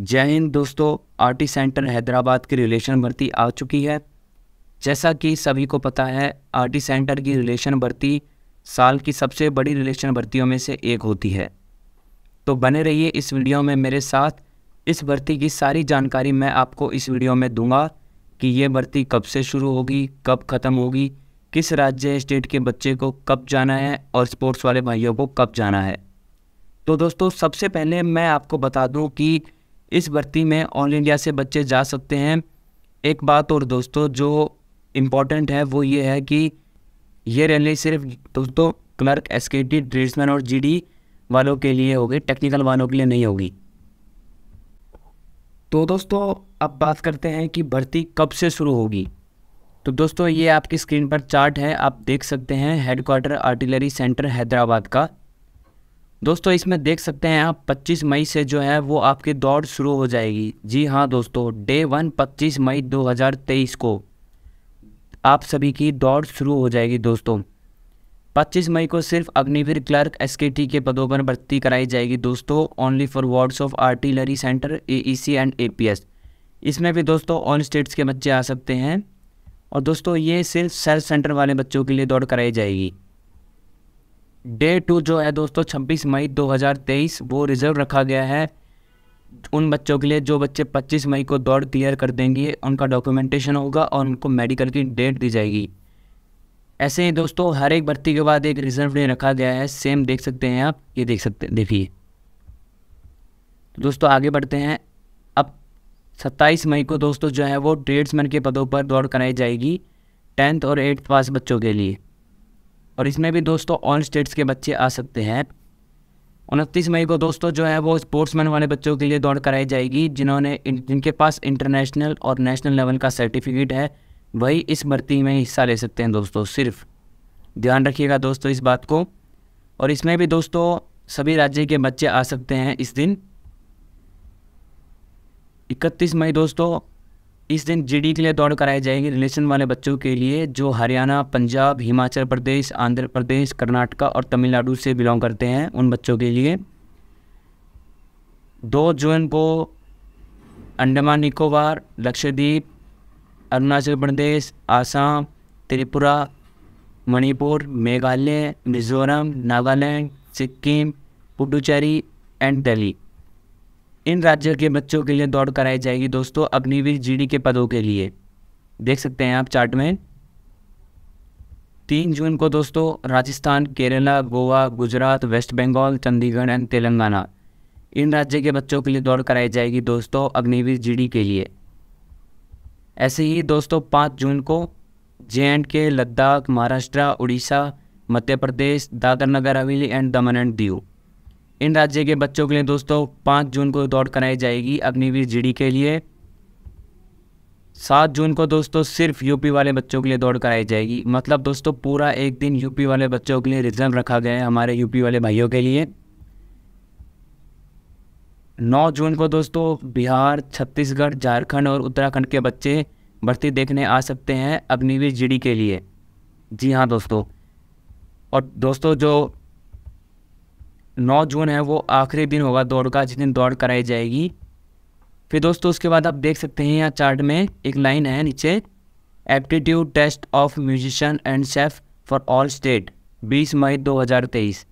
जय हिंद दोस्तों RT centre Hyderabad की रिलेशन भर्ती आ चुकी है जैसा कि सभी को पता है आरटी सेंटर की रिलेशन भर्ती साल की सबसे बड़ी रिलेशन भर्तियों में से एक होती है तो बने रहिए इस वीडियो में मेरे साथ इस भर्ती की सारी जानकारी मैं आपको इस वीडियो में दूंगा कि ये भर्ती कब से शुरू होगी कब ख़त्म होगी किस राज्य स्टेट के बच्चे को कब जाना है और स्पोर्ट्स वाले भाइयों को कब जाना है तो दोस्तों सबसे पहले मैं आपको बता दूं कि इस भर्ती में ऑल इंडिया से बच्चे जा सकते हैं एक बात और दोस्तों जो इम्पॉर्टेंट है वो ये है कि ये रैली सिर्फ दोस्तों clerk S K T tradesman और जीडी वालों के लिए होगी टेक्निकल वालों के लिए नहीं होगी तो दोस्तों अब बात करते हैं कि भर्ती कब से शुरू होगी तो दोस्तों ये आपकी स्क्रीन पर चार्ट है आप देख सकते हैं हेडक्वार्टर आर्टिलरी सेंटर हैदराबाद का दोस्तों इसमें देख सकते हैं आप 25 मई से जो है वो आपकी दौड़ शुरू हो जाएगी जी हाँ दोस्तों डे वन 25 मई 2023 को आप सभी की दौड़ शुरू हो जाएगी दोस्तों 25 मई को सिर्फ अग्निवीर क्लर्क एस के पदों पर भर्ती कराई जाएगी दोस्तों only for wards of artillery centre A and A इसमें भी दोस्तों ऑल स्टेट्स के बच्चे आ सकते हैं और दोस्तों ये सिर्फ सेल्फ सेंटर वाले बच्चों के लिए दौड़ कराई जाएगी डे टू जो है दोस्तों 26 मई 2023 वो रिज़र्व रखा गया है उन बच्चों के लिए जो बच्चे 25 मई को दौड़ क्लियर कर देंगे उनका डॉक्यूमेंटेशन होगा और उनको मेडिकल की डेट दी जाएगी ऐसे ही दोस्तों हर एक भर्ती के बाद एक रिज़र्व डे रखा गया है सेम देख सकते हैं आप ये देख सकते देखिए तो दोस्तों आगे बढ़ते हैं अब 27 मई को दोस्तों जो है वो ट्रेड्समैन के पदों पर दौड़ कराई जाएगी टेंथ और एट्थ पास बच्चों के लिए और इसमें भी दोस्तों ऑल स्टेट्स के बच्चे आ सकते हैं उनतीस मई को दोस्तों जो है वो स्पोर्ट्समैन वाले बच्चों के लिए दौड़ कराई जाएगी जिन्होंने जिनके पास इंटरनेशनल और नेशनल लेवल का सर्टिफिकेट है वही इस भर्ती में हिस्सा ले सकते हैं दोस्तों सिर्फ ध्यान रखिएगा दोस्तों इस बात को और इसमें भी दोस्तों सभी राज्य के बच्चे आ सकते हैं इस दिन इकतीस मई दोस्तों इस दिन जीडी के लिए दौड़ कराई जाएगी रिलेशन वाले बच्चों के लिए जो हरियाणा पंजाब हिमाचल प्रदेश आंध्र प्रदेश कर्नाटका और तमिलनाडु से बिलोंग करते हैं उन बच्चों के लिए दो जून को अंडमान निकोबार लक्षद्वीप अरुणाचल प्रदेश आसाम त्रिपुरा मणिपुर मेघालय मिजोरम नागालैंड सिक्किम पुडुचेरी एंड दिल्ली इन राज्यों के बच्चों के लिए दौड़ कराई जाएगी दोस्तों अग्निवीर जीडी के पदों के लिए देख सकते हैं आप चार्ट में तीन जून को दोस्तों राजस्थान केरला गोवा गुजरात वेस्ट बंगाल चंडीगढ़ एंड तेलंगाना इन राज्य के बच्चों के लिए दौड़ कराई जाएगी दोस्तों अग्निवीर जीडी के लिए ऐसे ही दोस्तों पाँच जून को जे एंड के लद्दाख महाराष्ट्र उड़ीसा मध्य प्रदेश दादर नगर हवेली एंड दमन एंड दीव इन राज्य के बच्चों के लिए दोस्तों पाँच जून को दौड़ कराई जाएगी अग्निवीर जीडी के लिए सात जून को दोस्तों सिर्फ यूपी वाले बच्चों के लिए दौड़ कराई जाएगी मतलब दोस्तों पूरा एक दिन यूपी वाले बच्चों के लिए रिजर्व रखा गया है हमारे यूपी वाले भाइयों के लिए नौ जून को दोस्तों बिहार छत्तीसगढ़ झारखंड और उत्तराखंड के बच्चे भर्ती देखने आ सकते हैं अग्निवीर जीडी के लिए जी हाँ दोस्तों और दोस्तों जो नौ जून है वो आखिरी दिन होगा दौड़ का जिस दिन दौड़ कराई जाएगी फिर दोस्तों उसके बाद आप देख सकते हैं यहाँ चार्ट में एक लाइन है नीचे aptitude test of musician and chef for all state 20 मई 2023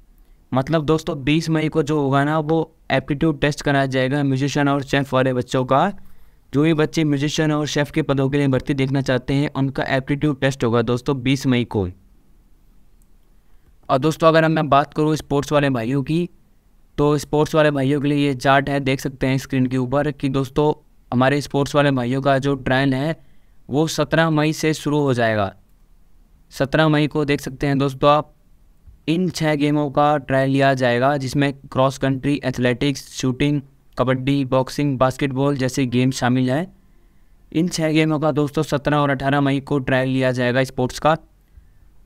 मतलब दोस्तों 20 मई को जो होगा ना वो एप्टीट्यूड टेस्ट कराया जाएगा म्यूजिशियन और शेफ़ वाले बच्चों का जो भी बच्चे म्यूजिशियन और शेफ़ के पदों के लिए भर्ती देखना चाहते हैं उनका एप्टीट्यूड टेस्ट होगा दोस्तों 20 मई को और दोस्तों अगर मैं बात करूँ स्पोर्ट्स वाले भाइयों की तो स्पोर्ट्स वाले भाइयों के लिए ये चार्ट है देख सकते हैं स्क्रीन के ऊपर कि दोस्तों हमारे स्पोर्ट्स वाले भाइयों का जो ट्रायल है वो सत्रह मई से शुरू हो जाएगा सत्रह मई को देख सकते हैं दोस्तों आप इन छः गेमों का ट्रायल लिया जाएगा जिसमें cross country athletics shooting kabaddi boxing basketball जैसे गेम शामिल हैं इन छः गेमों का दोस्तों सत्रह और अठारह मई को ट्रायल लिया जाएगा स्पोर्ट्स का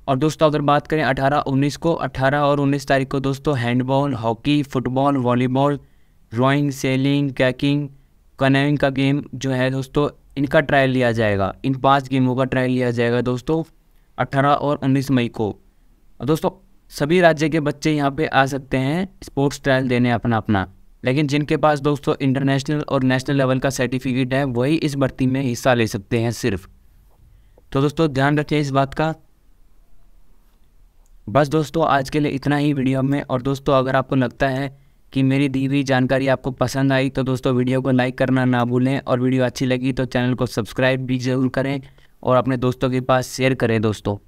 और दोस्तों अगर बात करें 18-19 को 18 और 19 तारीख को दोस्तों handball hockey football volleyball drawing sailing kayaking canoeing का गेम जो है दोस्तों इनका ट्रायल लिया जाएगा इन पांच गेमों का ट्रायल लिया जाएगा दोस्तों 18 और 19 मई को और दोस्तों सभी राज्य के बच्चे यहाँ पर आ सकते हैं स्पोर्ट्स ट्रायल देने अपना अपना लेकिन जिनके पास दोस्तों इंटरनेशनल और नेशनल लेवल का सर्टिफिकेट है वही इस भर्ती में हिस्सा ले सकते हैं सिर्फ तो दोस्तों ध्यान रखें इस बात का बस दोस्तों आज के लिए इतना ही वीडियो में और दोस्तों अगर आपको लगता है कि मेरी दी हुई जानकारी आपको पसंद आई तो दोस्तों वीडियो को लाइक करना ना भूलें और वीडियो अच्छी लगी तो चैनल को सब्सक्राइब भी ज़रूर करें और अपने दोस्तों के पास शेयर करें दोस्तों